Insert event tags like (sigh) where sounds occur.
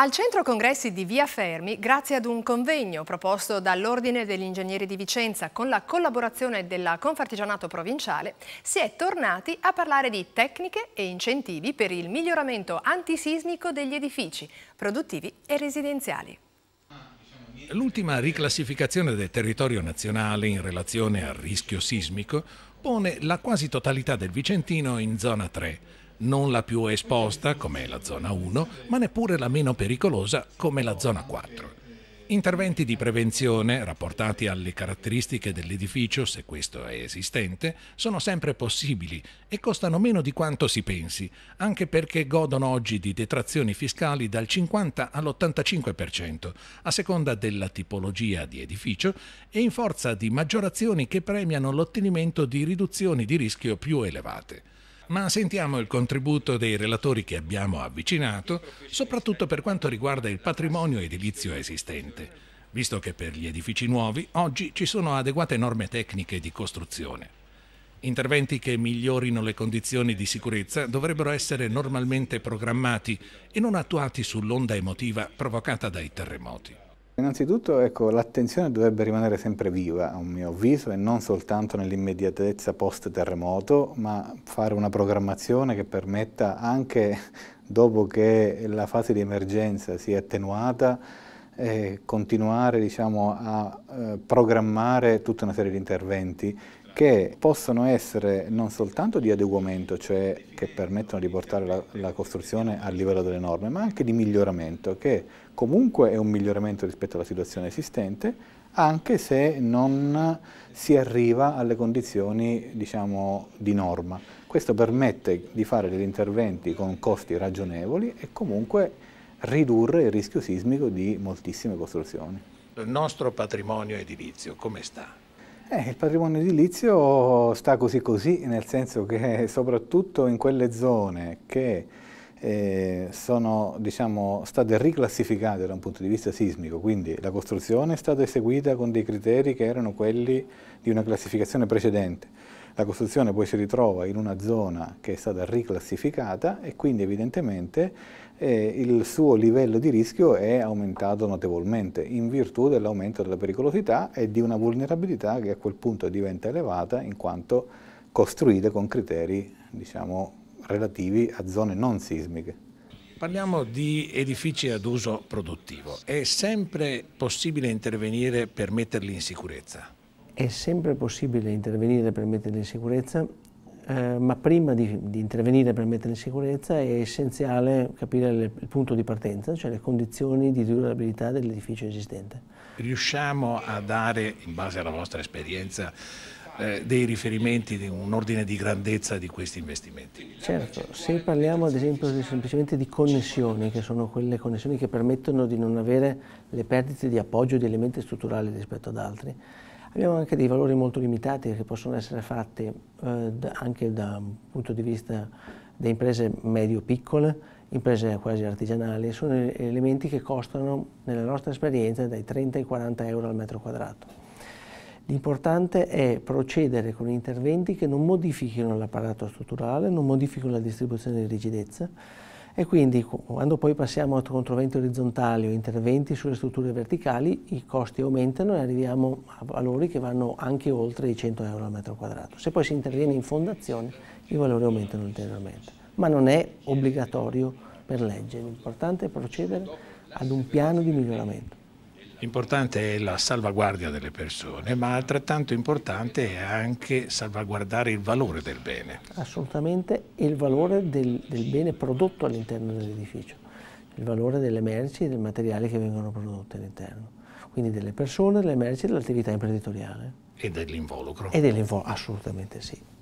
Al centro congressi di Via Fermi, grazie ad un convegno proposto dall'Ordine degli Ingegneri di Vicenza con la collaborazione della Confartigianato Provinciale, si è tornati a parlare di tecniche e incentivi per il miglioramento antisismico degli edifici produttivi e residenziali. L'ultima riclassificazione del territorio nazionale in relazione al rischio sismico pone la quasi totalità del Vicentino in zona 3 non la più esposta come la zona 1, ma neppure la meno pericolosa come la zona 4. Interventi di prevenzione rapportati alle caratteristiche dell'edificio, se questo è esistente, sono sempre possibili e costano meno di quanto si pensi, anche perché godono oggi di detrazioni fiscali dal 50 all'85%, a seconda della tipologia di edificio e in forza di maggiorazioni che premiano l'ottenimento di riduzioni di rischio più elevate ma sentiamo il contributo dei relatori che abbiamo avvicinato, soprattutto per quanto riguarda il patrimonio edilizio esistente, visto che per gli edifici nuovi oggi ci sono adeguate norme tecniche di costruzione. Interventi che migliorino le condizioni di sicurezza dovrebbero essere normalmente programmati e non attuati sull'onda emotiva provocata dai terremoti. Innanzitutto ecco, l'attenzione dovrebbe rimanere sempre viva, a mio avviso, e non soltanto nell'immediatezza post-terremoto, ma fare una programmazione che permetta anche dopo che la fase di emergenza si è attenuata eh, continuare diciamo, a eh, programmare tutta una serie di interventi che possono essere non soltanto di adeguamento, cioè che permettono di portare la, la, costruzione al livello delle norme, ma anche di miglioramento, che comunque è un miglioramento rispetto alla situazione esistente, anche se non si arriva alle condizioni diciamo, di norma. Questo permette di fare degli interventi con costi ragionevoli e comunque ridurre il rischio sismico di moltissime costruzioni. Il nostro patrimonio edilizio come sta? Eh, il patrimonio edilizio sta così così, nel senso che (laughs) soprattutto in quelle zone che eh, sono diciamo, state riclassificate da un punto di vista sismico, quindi la costruzione è stata eseguita con dei criteri che erano quelli di una classificazione precedente la costruzione poi si ritrova in una zona che è stata riclassificata e quindi evidentemente eh, il suo livello di rischio è aumentato notevolmente in virtù dell'aumento della pericolosità e di una vulnerabilità che a quel punto diventa elevata in quanto costruite con criteri diciamo, relativi a zone non sismiche. Parliamo di edifici ad uso produttivo. È sempre possibile intervenire per metterli in sicurezza? È sempre possibile intervenire per metterli in sicurezza, eh, ma prima di, di, intervenire per metterli in sicurezza è essenziale capire le, il punto di partenza, cioè le condizioni di durabilità dell'edificio esistente. Riusciamo a dare, in base alla vostra esperienza, eh, dei riferimenti, di un ordine di grandezza di questi investimenti. Certo, se parliamo ad esempio semplicemente di connessioni, che sono quelle connessioni che permettono di non avere le perdite di appoggio di elementi strutturali rispetto ad altri, Abbiamo anche dei valori molto limitati che possono essere fatti eh, anche dal punto di vista da imprese medio-piccole, imprese quasi artigianali, sono elementi che costano, nella nostra esperienza, dai 30 ai 40 euro al metro quadrato. L'importante è procedere con interventi che non modifichino l'apparato strutturale, non modifichino la distribuzione di rigidezza, e quindi quando poi passiamo a controventi orizzontali o interventi sulle strutture verticali, i costi aumentano e arriviamo a valori che vanno anche oltre i 100 euro al metro quadrato. Se poi si interviene in fondazione, i valori aumentano ulteriormente. Ma non è obbligatorio per legge, l'importante è procedere ad un piano di miglioramento. L'importante è la salvaguardia delle persone, ma altrettanto importante è anche salvaguardare il valore del bene. Assolutamente il valore del, del bene prodotto all'interno dell'edificio, il valore delle merci e del materiale che vengono prodotti all'interno, quindi delle persone, delle merci e dell'attività imprenditoriale. E dell'involucro. E dell'involucro, assolutamente sì.